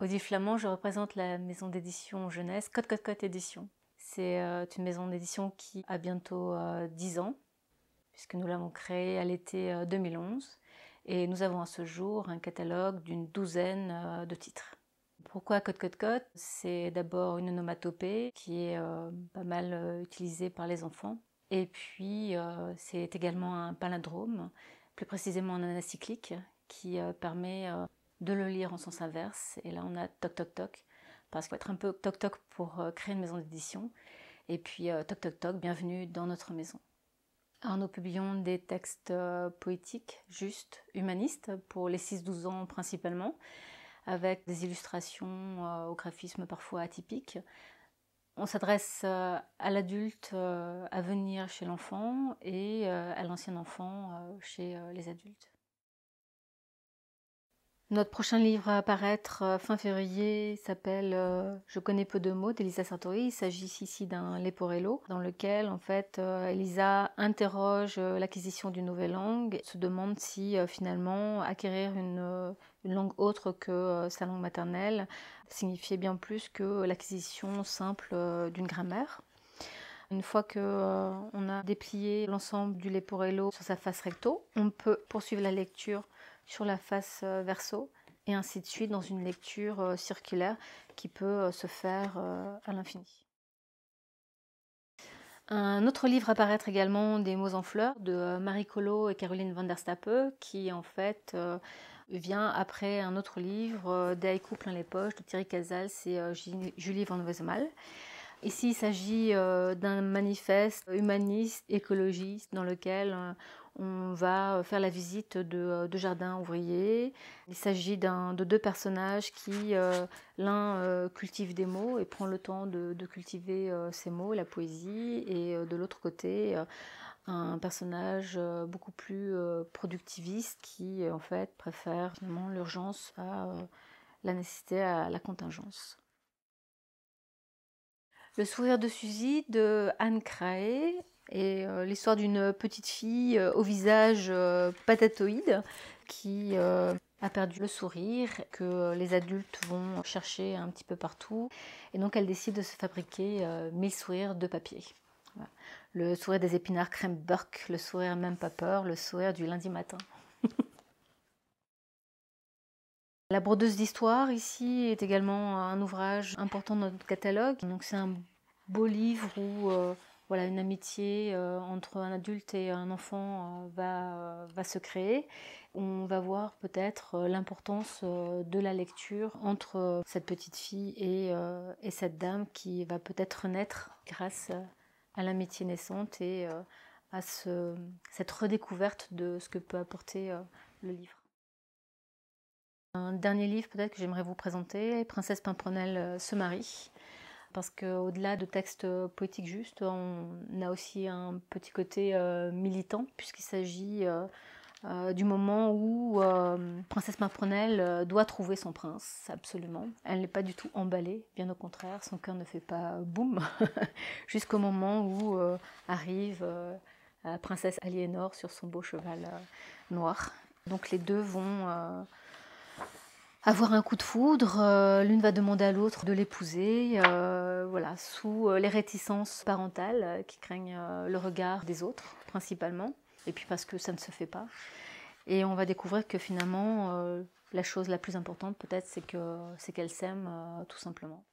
Audi Flamand, je représente la maison d'édition jeunesse, Code Code Code Édition. C'est euh, une maison d'édition qui a bientôt 10 euh, ans, puisque nous l'avons créée à l'été 2011. Euh, Et nous avons à ce jour un catalogue d'une douzaine de titres. Pourquoi Code Code Code C'est d'abord une onomatopée qui est pas mal utilisée par les enfants. Et puis, c'est également un palindrome, plus précisément un anacyclique, qui permet de le lire en sens inverse. Et là, on a toc toc toc, parce qu'il faut être un peu toc toc pour euh, créer une maison d'édition. Et puis euh, toc toc toc, bienvenue dans notre maison. Alors, nous publions des textes euh, poétiques, justes, humanistes, pour les 6-12 ans principalement, avec des illustrations au graphisme parfois atypique. On s'adresse à l'adulte à venir chez l'enfant et à l'ancien enfant chez les adultes. Notre prochain livre à apparaître euh, fin février s'appelle euh, Je connais peu de mots d'Elisa Sartori. Il s'agit ici d'un Leporello dans lequel en fait euh, Elisa interroge l'acquisition d'une nouvelle langue, se demande si finalement acquérir une, langue autre que sa langue maternelle signifiait bien plus que l'acquisition simple d'une grammaire. Une fois qu'on a déplié l'ensemble du Leporello sur sa face recto, on peut poursuivre la lecture sur la face euh, verso et ainsi de suite dans une lecture euh, circulaire qui peut euh, se faire à l'infini. Un autre livre à également, Des mots en fleurs, de Marie Collot et Caroline van der Stappe, qui en fait vient après un autre livre, Des plein les poches, de Thierry Casals et Julie van Wezemal. Ici, il s'agit d'un manifeste humaniste, écologiste, dans lequel on va euh, faire la visite de, euh, de jardins ouvriers. Il s'agit de deux personnages qui, euh, l'un cultive des mots et prend le temps de, cultiver ces ses mots, la poésie, et de l'autre côté, un personnage beaucoup plus productiviste qui, en fait, préfère l'urgence à la nécessité, à la contingence. Le sourire de Suzy de Anne Craé, et euh, l'histoire d'une petite fille euh, au visage euh, patatoïde qui a perdu le sourire, que les adultes vont chercher un petit peu partout. Et donc elle décide de se fabriquer mille sourires de papier. Le sourire des épinards crème Burke, le sourire même pas peur, le sourire du lundi matin. La brodeuse d'histoire ici est également un ouvrage important dans notre catalogue. Donc c'est un beau livre où voilà, une amitié euh, entre un adulte et un enfant euh, va, se créer. On va voir peut-être euh, l'importance de la lecture entre cette petite fille et, cette dame qui va peut-être naître grâce à l'amitié naissante et à cette redécouverte de ce que peut apporter le livre. Un dernier livre peut-être que j'aimerais vous présenter, Princesse Pimprenelle se marie parce qu'au-delà de textes euh, poétiques justes, on a aussi un petit côté euh, militant, puisqu'il s'agit euh, du moment où Princesse Mapronelle doit trouver son prince, absolument. Elle n'est pas du tout emballée, bien au contraire, son cœur ne fait pas boum, jusqu'au moment où arrive Princesse Aliénor sur son beau cheval noir. Donc les deux vont avoir un coup de foudre, euh, l'une va demander à l'autre de l'épouser, euh, voilà, sous euh, les réticences parentales qui craignent le regard des autres principalement, et puis parce que ça ne se fait pas. Et on va découvrir que finalement, la chose la plus importante peut-être, c'est qu'elle c'est tout simplement.